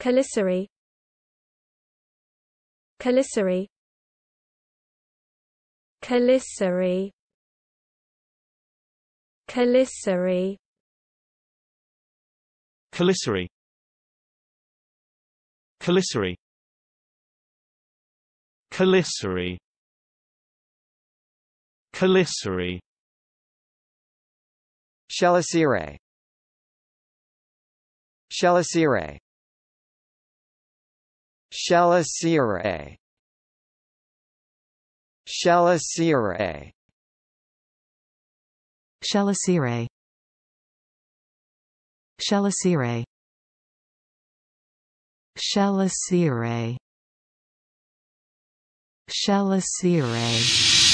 Calissary. Calissary. Calissary. Calissary. Calissary. Calissary. Calissary. Calissary. Chelicere Chelicere Shalacirae Shalacirae Shalacirae Shalacirae Shalacirae Shalacirae